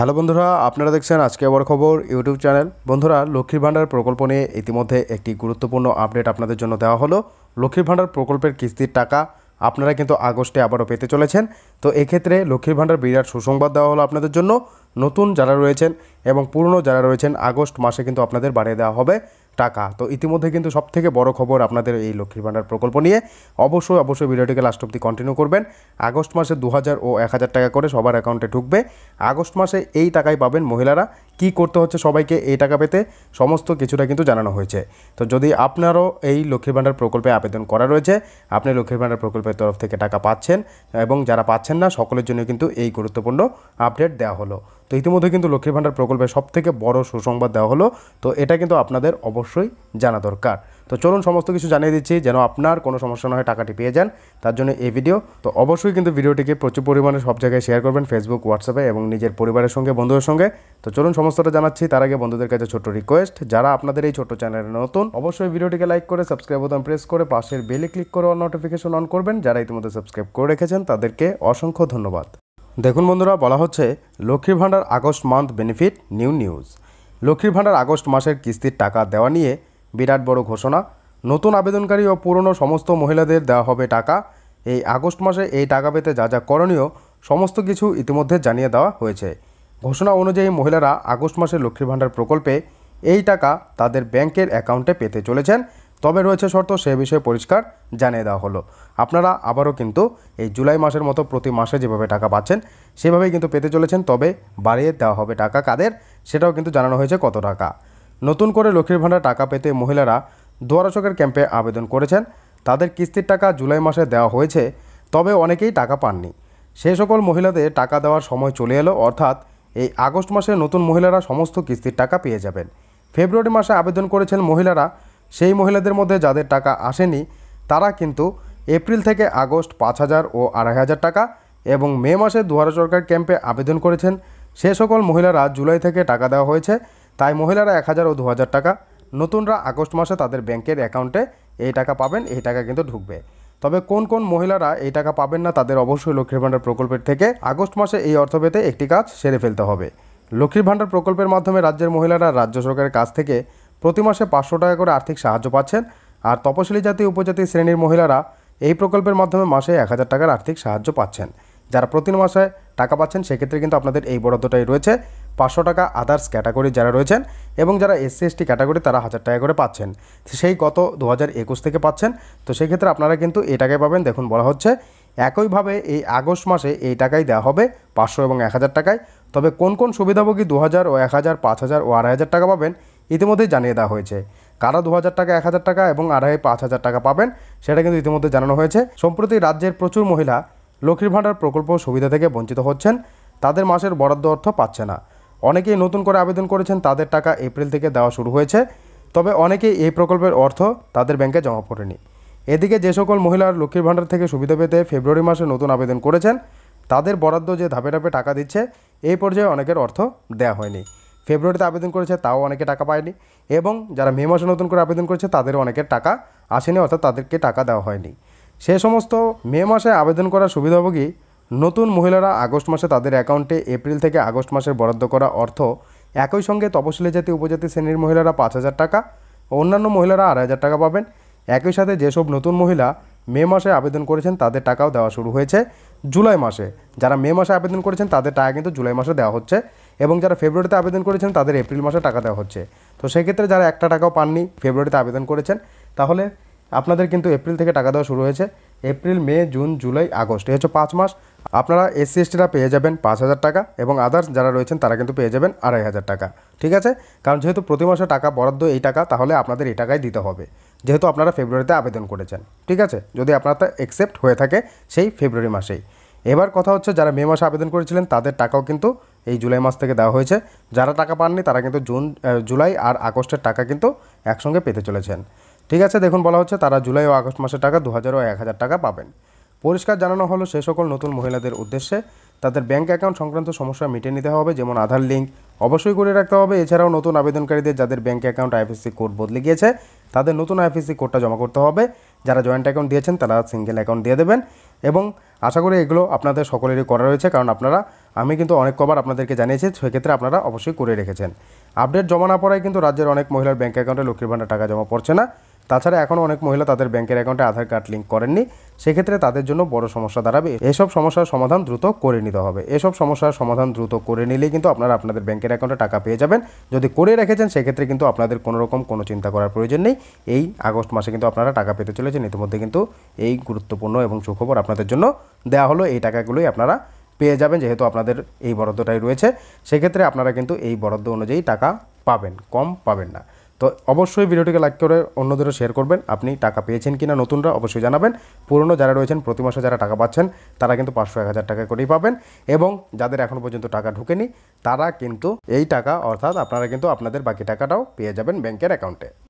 hello বন্ধুরা আপনারা দেখছেন আজকে আবার খবর ইউটিউব চ্যানেল বন্ধুরা লক্ষ্মীর ভাণ্ডার প্রকল্প নিয়ে ইতিমধ্যে একটি গুরুত্বপূর্ণ আপডেট আপনাদের জন্য দেওয়া হলো লক্ষ্মীর ভাণ্ডার প্রকল্পের কিস্তির টাকা আপনারা কিন্তু আগস্টে আবারও পেতে চলেছেন তো এক্ষেত্রে লক্ষ্মীর ভাণ্ডার বিরাট সুসংবাদ দেওয়া হলো আপনাদের জন্য নতুন যারা রয়েছেন এবং পুরনো যারা রয়েছেন আগস্ট মাসে কিন্তু আপনাদের বাড়িয়ে দেওয়া হবে টাকা তো ইতিমধ্যে কিন্তু সব থেকে বড় খবর আপনাদের এই লক্ষ্মীর ভাণ্ডার প্রকল্প নিয়ে অবশ্যই অবশ্যই ভিডিওটিকে লাস্ট অব্দি কন্টিনিউ করবেন আগস্ট মাসে দু ও এক টাকা করে সবার অ্যাকাউন্টে ঢুকবে আগস্ট মাসে এই টাকাই পাবেন মহিলারা কি করতে হচ্ছে সবাইকে এই টাকা পেতে সমস্ত কিছুটা কিন্তু জানানো হয়েছে তো যদি আপনারও এই লক্ষ্মীর ভাণ্ডার প্রকল্পে আবেদন করা রয়েছে আপনি লক্ষ্মীর ভাণ্ডার প্রকল্পের তরফ থেকে টাকা পাচ্ছেন এবং যারা পাচ্ছেন না সকলের জন্য কিন্তু এই গুরুত্বপূর্ণ আপডেট দেওয়া হলো তো ইতিমধ্যে কিন্তু লক্ষ্মীর ভাণ্ডার প্রকল্পে সবথেকে বড় সুসংবাদ দেওয়া হলো তো এটা কিন্তু আপনাদের অবশ্যই জানা দরকার তো চলুন সমস্ত কিছু জানিয়ে দিচ্ছি যেন আপনার কোনো সমস্যা না হয় টাকাটি পেয়ে যান তার জন্য এই ভিডিও তো অবশ্যই কিন্তু ভিডিওটিকে প্রচুর পরিমাণে সব জায়গায় শেয়ার করবেন ফেসবুক হোয়াটসঅ্যাপে এবং নিজের পরিবারের সঙ্গে বন্ধুদের সঙ্গে তো চলুন সমস্তটা জানাচ্ছি তার আগে বন্ধুদের কাছে ছোট্ট রিকোয়েস্ট যারা আপনাদের এই ছোট্ট চ্যানেলে নতুন অবশ্যই ভিডিওটিকে লাইক করে সাবস্ক্রাইব বোতাম প্রেস করে পাশের বেলে ক্লিক করে অল নোটিফিকেশন অন করবেন যারা ইতিমধ্যে সাবস্ক্রাইব করে রেখেছেন তাদেরকে অসংখ্য ধন্যবাদ দেখুন বন্ধুরা বলা হচ্ছে লক্ষ্মীর ভাণ্ডার August month benefit new news লক্ষ্মীর ভাণ্ডার আগস্ট মাসের কিস্তির টাকা দেওয়া নিয়ে বিরাট বড় ঘোষণা নতুন আবেদনকারী ও পুরনো সমস্ত মহিলাদের দেওয়া হবে টাকা এই আগস্ট মাসে এই টাকা পেতে যা যা করণীয় সমস্ত কিছু ইতিমধ্যে জানিয়ে দেওয়া হয়েছে ঘোষণা অনুযায়ী মহিলারা আগস্ট মাসে লক্ষ্মীর ভাণ্ডার প্রকল্পে এই টাকা তাদের ব্যাংকের অ্যাকাউন্টে পেতে চলেছেন তবে রয়েছে শর্ত সে বিষয়ে পরিষ্কার জানিয়ে দেওয়া হলো আপনারা আবারও কিন্তু এই জুলাই মাসের মতো প্রতি মাসে যেভাবে টাকা পাচ্ছেন সেভাবেই কিন্তু পেতে চলেছেন তবে বাড়িয়ে দেওয়া হবে টাকা কাদের সেটাও কিন্তু জানানো হয়েছে কত টাকা নতুন করে লক্ষ্মীর ভাণ্ডার টাকা পেতে মহিলারা দোয়ারচকের ক্যাম্পে আবেদন করেছেন তাদের কিস্তির টাকা জুলাই মাসে দেওয়া হয়েছে তবে অনেকেই টাকা পাননি সেই সকল মহিলাদের টাকা দেওয়ার সময় চলে এলো অর্থাৎ এই আগস্ট মাসে নতুন মহিলারা সমস্ত কিস্তির টাকা পেয়ে যাবেন ফেব্রুয়ারি মাসে আবেদন করেছেন মহিলারা সেই মহিলাদের মধ্যে যাদের টাকা আসেনি তারা কিন্তু এপ্রিল থেকে আগস্ট পাঁচ হাজার ও আড়াই হাজার টাকা এবং মে মাসে দুয়ারে সরকার ক্যাম্পে আবেদন করেছেন সে সকল মহিলারা জুলাই থেকে টাকা দেওয়া হয়েছে তাই মহিলারা এক হাজার ও দু হাজার টাকা নতুনরা আগস্ট মাসে তাদের ব্যাংকের অ্যাকাউন্টে এই টাকা পাবেন এই টাকা কিন্তু ঢুকবে তবে কোন কোন মহিলারা এই টাকা পাবেন না তাদের অবশ্যই লক্ষ্মীর ভাণ্ডার প্রকল্পের থেকে আগস্ট মাসে এই অর্থ পেতে একটি কাজ সেরে ফেলতে হবে লক্ষ্মীর ভাণ্ডার প্রকল্পের মাধ্যমে রাজ্যের মহিলারা রাজ্য সরকারের কাছ থেকে প্রতি মাসে পাঁচশো টাকা করে আর্থিক সাহায্য পাচ্ছেন আর তপশিলি জাতি উপজাতি শ্রেণীর মহিলারা এই প্রকল্পের মাধ্যমে মাসে এক হাজার টাকার আর্থিক সাহায্য পাচ্ছেন যারা প্রতি মাসে টাকা পাচ্ছেন সেক্ষেত্রে কিন্তু আপনাদের এই বরাদ্দটাই রয়েছে পাঁচশো টাকা আদার্স ক্যাটাগরি যারা রয়েছেন এবং যারা এসসি এসটি ক্যাটাগরি তারা হাজার টাকা করে পাচ্ছেন সেই গত দু থেকে পাচ্ছেন তো সেক্ষেত্রে আপনারা কিন্তু এই টাকায় পাবেন দেখুন বলা হচ্ছে একইভাবে এই আগস্ট মাসে এই টাকাই দেওয়া হবে পাঁচশো এবং এক হাজার টাকায় তবে কোন কোন সুবিধাভোগী দু হাজার ও এক হাজার পাঁচ হাজার ও আড়াই হাজার টাকা পাবেন ইতিমধ্যেই জানিয়ে দেওয়া হয়েছে কারা দু হাজার টাকা এক হাজার টাকা এবং আড়াই পাঁচ হাজার টাকা পাবেন সেটা কিন্তু ইতিমধ্যে জানানো হয়েছে সম্প্রতি রাজ্যের প্রচুর মহিলা লক্ষ্মীর ভাণ্ডার প্রকল্প সুবিধা থেকে বঞ্চিত হচ্ছেন তাদের মাসের বরাদ্দ অর্থ পাচ্ছে না অনেকেই নতুন করে আবেদন করেছেন তাদের টাকা এপ্রিল থেকে দেওয়া শুরু হয়েছে তবে অনেকেই এই প্রকল্পের অর্থ তাদের ব্যাংকে জমা পড়েনি এদিকে যে সকল মহিলার লক্ষ্মীর ভাণ্ডার থেকে সুবিধা পেতে ফেব্রুয়ারি মাসে নতুন আবেদন করেছেন তাদের বরাদ্দ যে ধাপে ধাপে টাকা দিচ্ছে এই পর্যায়ে অনেকের অর্থ দেয়া হয়নি ফেব্রুয়ারিতে আবেদন করেছে তাও অনেকে টাকা পায়নি এবং যারা মে মাসে নতুন করে আবেদন করেছে তাদের অনেকের টাকা আসেনি অর্থাৎ তাদেরকে টাকা দেওয়া হয়নি সে সমস্ত মে মাসে আবেদন করার সুবিধাভোগী নতুন মহিলারা আগস্ট মাসে তাদের অ্যাকাউন্টে এপ্রিল থেকে আগস্ট মাসের বরাদ্দ করা অর্থ একই সঙ্গে তপশিলি জাতি উপজাতি শ্রেণীর মহিলারা পাঁচ হাজার টাকা অন্যান্য মহিলারা আড়াই হাজার টাকা পাবেন একই সাথে যেসব নতুন মহিলা মে মাসে আবেদন করেছেন তাদের টাকাও দেওয়া শুরু হয়েছে জুলাই মাসে যারা মে মাসে আবেদন করেছেন তাদের টাকা কিন্তু জুলাই মাসে দেওয়া হচ্ছে এবং যারা ফেব্রুয়ারিতে আবেদন করেছেন তাদের এপ্রিল মাসে টাকা দেওয়া হচ্ছে তো সেক্ষেত্রে যারা একটা টাকাও পাননি ফেব্রুয়ারিতে আবেদন করেছেন তাহলে আপনাদের কিন্তু এপ্রিল থেকে টাকা দেওয়া শুরু হয়েছে April May June July August এই হচ্ছে পাঁচ মাস আপনারা এসসি এসটিরা পেয়ে যাবেন পাঁচ হাজার টাকা এবং আদার্স যারা রয়েছেন তারা কিন্তু পেয়ে যাবেন আড়াই হাজার টাকা ঠিক আছে কারণ যেহেতু প্রতি মাসে টাকা বরাদ্দ এই টাকা তাহলে আপনাদের এই টাকাই দিতে হবে যেহেতু আপনারা ফেব্রুয়ারিতে আবেদন করেছেন ঠিক আছে যদি আপনারা তা অ্যাকসেপ্ট হয়ে থাকে সেই ফেব্রুয়ারি মাসেই এবার কথা হচ্ছে যারা মে মাসে আবেদন করেছিলেন তাদের টাকাও কিন্তু এই জুলাই মাস থেকে দেওয়া হয়েছে যারা টাকা পাননি তারা কিন্তু জুন জুলাই আর আগস্টের টাকা কিন্তু একসঙ্গে পেতে চলেছেন ঠিক আছে দেখুন বলা হচ্ছে তারা জুলাই ও আগস্ট মাসের টাকা দু হাজার ও এক হাজার টাকা পাবেন পরিষ্কার জানানো হলো সে সকল নতুন মহিলাদের উদ্দেশ্যে তাদের ব্যাঙ্ক অ্যাকাউন্ট সংক্রান্ত সমস্যা মিটিয়ে নিতে হবে যেমন আধার লিঙ্ক অবশ্যই করে রাখতে হবে এছাড়াও নতুন আবেদনকারীদের যাদের ব্যাঙ্ক অ্যাকাউন্ট আইএফএসসি কোড বদলে গিয়েছে তাদের নতুন আইএফএসসি কোডটা জমা করতে হবে যারা জয়েন্ট অ্যাকাউন্ট দিয়েছেন তারা সিঙ্গেল অ্যাকাউন্ট দিয়ে দেবেন এবং আশা করি এগুলো আপনাদের সকলেরই করা রয়েছে কারণ আপনারা আমি কিন্তু অনেক কবার আপনাদেরকে জানিয়েছি সেক্ষেত্রে আপনারা অবশ্যই করে রেখেছেন আপডেট জমা না পড়ায় কিন্তু রাজ্যের অনেক মহিলার ব্যাঙ্ক অ্যাকাউন্টে লক্ষ্মীর ভাণ্ডার টাকা জমা পড়ছে না তাছাড়া এখনও অনেক মহিলা তাদের ব্যাংকের অ্যাকাউন্টে আধার কার্ড লিঙ্ক করেননি সেক্ষেত্রে তাদের জন্য বড় সমস্যা দাঁড়াবে এসব সমস্যার সমাধান দ্রুত করে নিতে হবে এসব সমস্যার সমাধান দ্রুত করে নিলেই কিন্তু আপনারা আপনাদের ব্যাংকের অ্যাকাউন্টে টাকা পেয়ে যাবেন যদি করে রেখেছেন সেক্ষেত্রে কিন্তু আপনাদের কোনো রকম কোনো চিন্তা করার প্রয়োজন নেই এই আগস্ট মাসে কিন্তু আপনারা টাকা পেতে চলেছেন ইতিমধ্যে কিন্তু এই গুরুত্বপূর্ণ এবং সুখবর আপনাদের জন্য দেওয়া হলো এই টাকাগুলোই আপনারা পেয়ে যাবেন যেহেতু আপনাদের এই বরাদ্দটাই রয়েছে সেক্ষেত্রে আপনারা কিন্তু এই বরাদ্দ অনুযায়ী টাকা পাবেন কম পাবেন না তো অবশ্যই ভিডিওটিকে লাইক করে অন্যদেরও শেয়ার করবেন আপনি টাকা পেয়েছেন কিনা নতুনরা অবশ্যই জানাবেন পুরনো যারা রয়েছেন প্রতি মাসে যারা টাকা পাচ্ছেন তারা কিন্তু পাঁচশো এক হাজার টাকা করেই পাবেন এবং যাদের এখনও পর্যন্ত টাকা ঢুকেনি তারা কিন্তু এই টাকা অর্থাৎ আপনারা কিন্তু আপনাদের বাকি টাকাটাও পেয়ে যাবেন ব্যাংকের অ্যাকাউন্টে